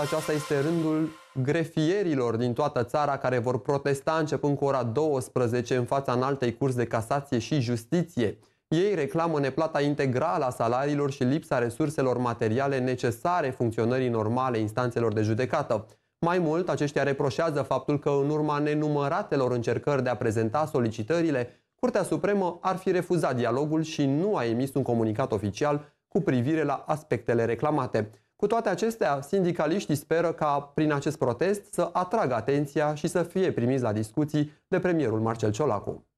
Aceasta este rândul grefierilor din toată țara care vor protesta începând cu ora 12 în fața înaltei curs de casație și justiție. Ei reclamă neplata integrală a salariilor și lipsa resurselor materiale necesare funcționării normale instanțelor de judecată. Mai mult, aceștia reproșează faptul că în urma nenumăratelor încercări de a prezenta solicitările, Curtea Supremă ar fi refuzat dialogul și nu a emis un comunicat oficial cu privire la aspectele reclamate. Cu toate acestea, sindicaliștii speră ca, prin acest protest, să atragă atenția și să fie primiți la discuții de premierul Marcel Ciolacu.